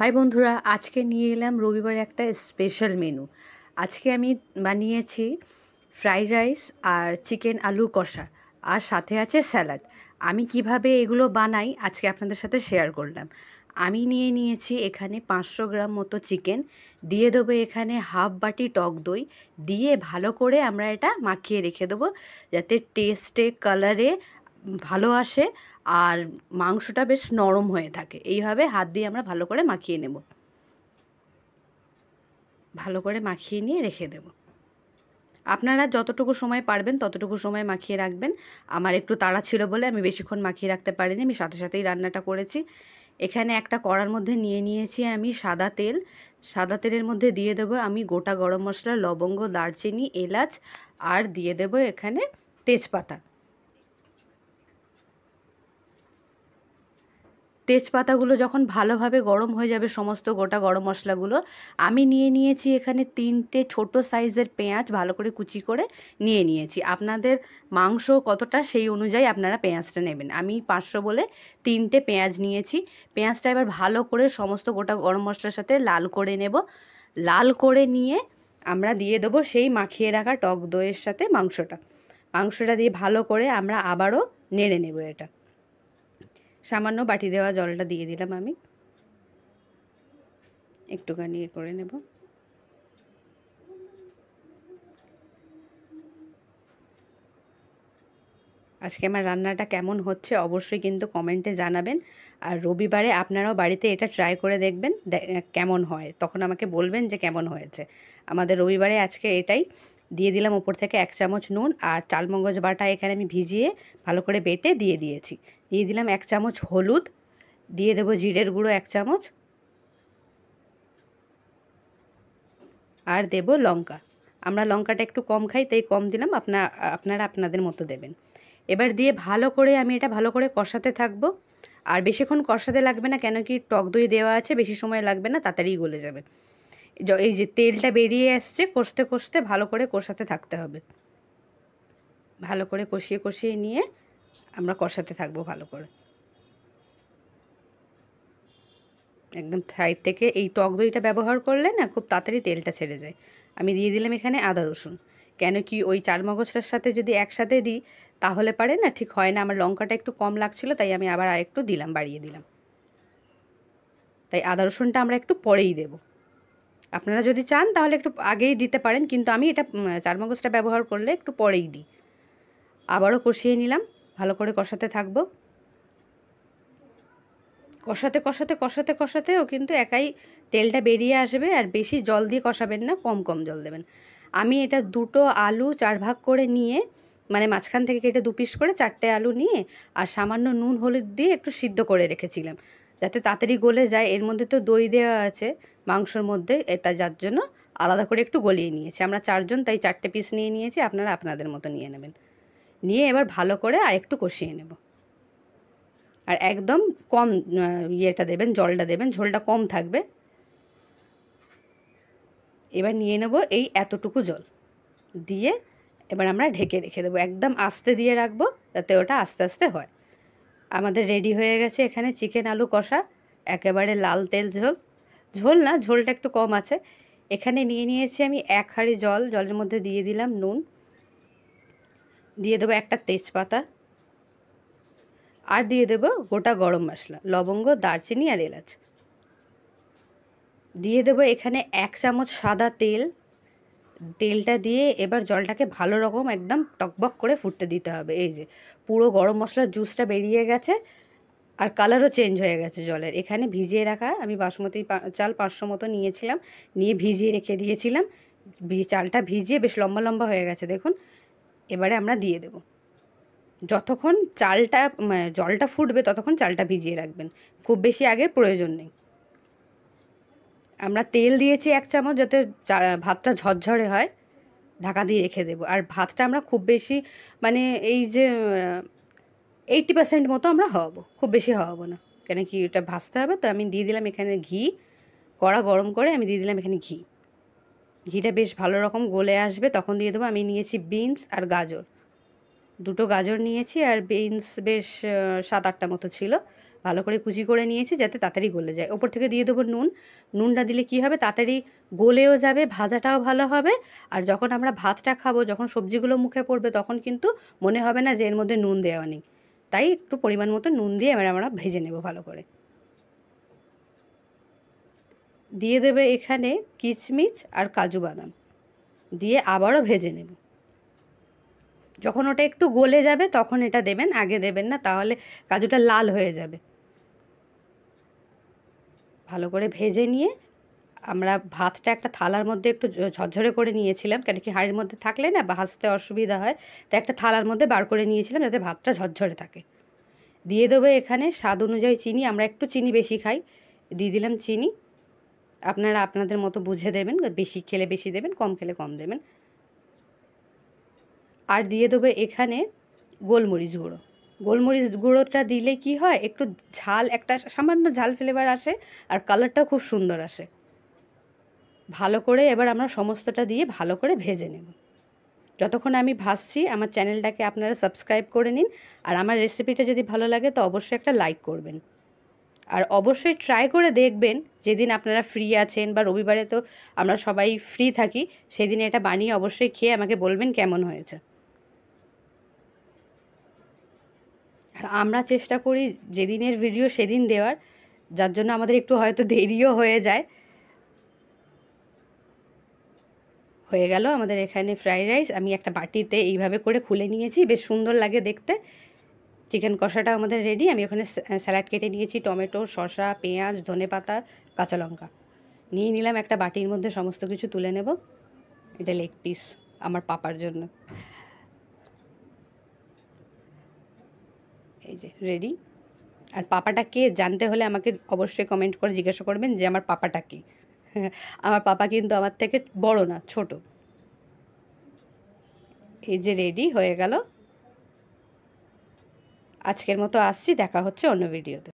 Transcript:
high বন্ধুরা আজকে নিয়ে এলাম রবিবারে একটা স্পেশাল মেনু আজকে আমি বানিয়েছি ফ্রাইড রাইস আর চিকেন আলুর কষা আর সাথে আছে স্যালাড আমি কিভাবে এগুলো বানাই আজকে আপনাদের সাথে শেয়ার করলাম আমি নিয়ে নিয়েছি এখানে পাঁচশো গ্রাম মতো চিকেন দিয়ে দেবো এখানে হাফ বাটি টক দই দিয়ে ভালো করে আমরা এটা মাখিয়ে রেখে দেবো যাতে টেস্টে কালারে ভালো আসে আর মাংসটা বেশ নরম হয়ে থাকে এইভাবে হাত দিয়ে আমরা ভালো করে মাখিয়ে নেব ভালো করে মাখিয়ে নিয়ে রেখে দেব আপনারা যতটুকু সময় পারবেন ততটুকু সময় মাখিয়ে রাখবেন আমার একটু তাড়া ছিল বলে আমি বেশিক্ষণ মাখিয়ে রাখতে পারিনি আমি সাথে সাথেই রান্নাটা করেছি এখানে একটা কড়ার মধ্যে নিয়ে নিয়েছি আমি সাদা তেল সাদা তেলের মধ্যে দিয়ে দেবো আমি গোটা গরম মশলা লবঙ্গ দারচিনি এলাচ আর দিয়ে দেবো এখানে তেজপাতা তেজপাতাগুলো যখন ভালোভাবে গরম হয়ে যাবে সমস্ত গোটা গরম মশলাগুলো আমি নিয়ে নিয়েছি এখানে তিনটে ছোট সাইজের পেঁয়াজ ভালো করে কুচি করে নিয়ে নিয়েছি আপনাদের মাংস কতটা সেই অনুযায়ী আপনারা পেঁয়াজটা নেবেন আমি পাঁচশো বলে তিনটে পেঁয়াজ নিয়েছি পেঁয়াজটা এবার ভালো করে সমস্ত গোটা গরম মশলার সাথে লাল করে নেব লাল করে নিয়ে আমরা দিয়ে দেবো সেই মাখিয়ে রাখা টক দইয়ের সাথে মাংসটা মাংসটা দিয়ে ভালো করে আমরা আবারও নেড়ে নেব এটা সামান্য বাটি দেওয়া জলটা দিয়ে দিলাম আমি একটুখানি করে নেব আজকে আমার রান্নাটা কেমন হচ্ছে অবশ্যই কিন্তু কমেন্টে জানাবেন আর রবিবারে আপনারাও বাড়িতে এটা ট্রাই করে দেখবেন কেমন হয় তখন আমাকে বলবেন যে কেমন হয়েছে আমাদের রবিবারে আজকে এটাই দিয়ে দিলাম ওপর থেকে এক চামচ নুন আর চালমগজ বাটা এখানে আমি ভিজিয়ে ভালো করে বেটে দিয়ে দিয়েছি দিয়ে দিলাম এক চামচ হলুদ দিয়ে দেবো জিরের গুঁড়ো এক চামচ আর দেব লঙ্কা আমরা লঙ্কাটা একটু কম খাই তাই কম দিলাম আপনা আপনারা আপনাদের মতো দেবেন এবার দিয়ে ভালো করে আমি এটা ভালো করে কষাতে থাকব আর বেশিক্ষণ কষাতে লাগবে না কেন কি টক দই দেওয়া আছে বেশি সময় লাগবে না তাড়াতাড়ি গলে যাবে এই যে তেলটা বেরিয়ে আসছে কষতে কষতে ভালো করে কষাতে থাকতে হবে ভালো করে কষিয়ে কষিয়ে নিয়ে আমরা কষাতে থাকবো ভালো করে একদম সাইড থেকে এই টক দইটা ব্যবহার করলে না খুব তাড়াতাড়ি তেলটা ছেড়ে যায় আমি দিয়ে দিলাম এখানে আদা রসুন কেন কি ওই চার মগজটার সাথে যদি একসাথে দিই তাহলে পারে না ঠিক হয় না আমার লঙ্কাটা একটু কম লাগছিল তাই আমি আবার আর একটু দিলাম বাড়িয়ে দিলাম তাই আদা রসুনটা আমরা একটু পরেই দেব আপনারা যদি চান তাহলে একটু আগেই দিতে পারেন কিন্তু আমি এটা চার মগজটা ব্যবহার করলে একটু পরেই দিই আবারও কষিয়ে নিলাম ভালো করে কষাতে থাকবো কষাতে কষাতে কষাতে কষাতেও কিন্তু একাই তেলটা বেরিয়ে আসবে আর বেশি জল দিয়ে কষাবেন না কম কম জল দেবেন আমি এটা দুটো আলু চার ভাগ করে নিয়ে মানে মাঝখান থেকে কেটে দু পিস করে চারটে আলু নিয়ে আর সামান্য নুন হলুদ দিয়ে একটু সিদ্ধ করে রেখেছিলাম যাতে তাড়াতাড়ি গলে যায় এর মধ্যে তো দই দেওয়া আছে মাংসর মধ্যে এটা যার জন্য আলাদা করে একটু গলিয়ে নিয়েছি আমরা চারজন তাই চারটে পিস নিয়ে নিয়েছি আপনারা আপনাদের মতো নিয়ে নেবেন নিয়ে এবার ভালো করে আর একটু কষিয়ে নেব আর একদম কম ইয়েটা দেবেন জলটা দেবেন ঝোলটা কম থাকবে এবার নিয়ে নেব এই এতটুকু জল দিয়ে এবার আমরা ঢেকে রেখে দেবো একদম আস্তে দিয়ে রাখবো যাতে ওটা আস্তে আস্তে হয় আমাদের রেডি হয়ে গেছে এখানে চিকেন আলু কষা একেবারে লাল তেল ঝোল ঝোল না ঝোলটা একটু কম আছে এখানে নিয়ে নিয়েছি আমি এক হাঁড়ি জল জলের মধ্যে দিয়ে দিলাম নুন দিয়ে দেবো একটা তেজপাতা আর দিয়ে দেবো গোটা গরম মশলা লবঙ্গ দারচিনি আর এলাচ দিয়ে দেবো এখানে এক চামচ সাদা তেল তেলটা দিয়ে এবার জলটাকে ভালো রকম একদম টকবক করে ফুটতে দিতে হবে এই যে পুরো গরম মশলার জুসটা বেরিয়ে গেছে আর কালারও চেঞ্জ হয়ে গেছে জলের এখানে ভিজিয়ে রাখা আমি বাসমতি চাল পাঁচশো মতো নিয়েছিলাম নিয়ে ভিজিয়ে রেখে দিয়েছিলাম চালটা ভিজিয়ে বেশ লম্বা লম্বা হয়ে গেছে দেখুন এবারে আমরা দিয়ে দেব যতক্ষণ চালটা মানে জলটা ফুটবে ততক্ষণ চালটা ভিজিয়ে রাখবেন খুব বেশি আগের প্রয়োজন নেই আমরা তেল দিয়েছি এক চামচ যাতে ভাতটা ঝরঝরে হয় ঢাকা দিয়ে রেখে দেবো আর ভাতটা আমরা খুব বেশি মানে এই যে এইটটি পার্সেন্ট মতো আমরা হওয়াবো খুব বেশি হওয়াবো না কেন কি ওটা ভাজতে হবে তো আমি দিয়ে দিলাম এখানে ঘি কড়া গরম করে আমি দিয়ে দিলাম এখানে ঘি ঘিটা বেশ ভালো রকম গলে আসবে তখন দিয়ে দেবো আমি নিয়েছি বিনস আর গাজর দুটো গাজর নিয়েছি আর বিনস বেশ সাত আটটা মতো ছিল ভালো করে কুচি করে নিয়েছি যাতে তাড়াতাড়ি গলে যায় ওপর থেকে দিয়ে দেবো নুন নুনটা দিলে কি হবে তাড়াতাড়ি গলেও যাবে ভাজাটাও ভালো হবে আর যখন আমরা ভাতটা খাবো যখন সবজিগুলো মুখে পড়বে তখন কিন্তু মনে হবে না যে এর মধ্যে নুন দেওয়া নেই তাই একটু পরিমাণ মতো নুন দিয়ে এবার আমরা ভেজে নেব ভালো করে দিয়ে দেবে এখানে কিচমিচ আর কাজু বাদাম দিয়ে আবারও ভেজে নেব যখন ওটা একটু গলে যাবে তখন এটা দেবেন আগে দেবেন না তাহলে কাজুটা লাল হয়ে যাবে ভালো করে ভেজে নিয়ে আমরা ভাতটা একটা থালার মধ্যে একটু ঝরঝরে করে নিয়েছিলাম কেন কি হাঁড়ির মধ্যে থাকলে না ভাজতে অসুবিধা হয় তো একটা থালার মধ্যে বার করে নিয়েছিলাম যাতে ভাতটা ঝরঝরে থাকে দিয়ে দেবো এখানে স্বাদ অনুযায়ী চিনি আমরা একটু চিনি বেশি খাই দিয়ে দিলাম চিনি আপনারা আপনাদের মতো বুঝে দেবেন বেশি খেলে বেশি দেবেন কম খেলে কম দেবেন আর দিয়ে দেবো এখানে গোলমরিচ গুঁড়ো গোলমরিচ গুঁড়োটা দিলে কি হয় একটু ঝাল একটা সামান্য ঝাল ফ্লেভার আসে আর কালারটাও খুব সুন্দর আসে ভালো করে এবার আমরা সমস্তটা দিয়ে ভালো করে ভেজে নেব যতক্ষণ আমি ভাজছি আমার চ্যানেলটাকে আপনারা সাবস্ক্রাইব করে নিন আর আমার রেসিপিটা যদি ভালো লাগে তো অবশ্যই একটা লাইক করবেন আর অবশ্যই ট্রাই করে দেখবেন যেদিন আপনারা ফ্রি আছেন বা রবিবারে তো আমরা সবাই ফ্রি থাকি সেদিন এটা বানিয়ে অবশ্যই খেয়ে আমাকে বলবেন কেমন হয়েছে আর আমরা চেষ্টা করি যেদিনের ভিডিও সেদিন দেওয়ার যার জন্য আমাদের একটু হয়তো দেরিও হয়ে যায় হয়ে গেল আমাদের এখানে ফ্রাইড রাইস আমি একটা বাটিতে এইভাবে করে খুলে নিয়েছি বেশ সুন্দর লাগে দেখতে চিকেন কষাটা আমাদের রেডি আমি ওখানে স্যালাড কেটে নিয়েছি টমেটো শসা পেঁয়াজ ধনে পাতা কাঁচা লঙ্কা নিয়ে নিলাম একটা বাটির মধ্যে সমস্ত কিছু তুলে নেব এটা লেগ পিস আমার পাপার জন্য এই যে রেডি আর পাপাটা কে জানতে হলে আমাকে অবশ্যই কমেন্ট করে জিজ্ঞাসা করবেন যে আমার পাপাটা কে আমার পাপা কিন্তু আমার থেকে বড় না ছোট এই যে রেডি হয়ে গেল আজকের মতো আসছি দেখা হচ্ছে অন্য ভিডিওতে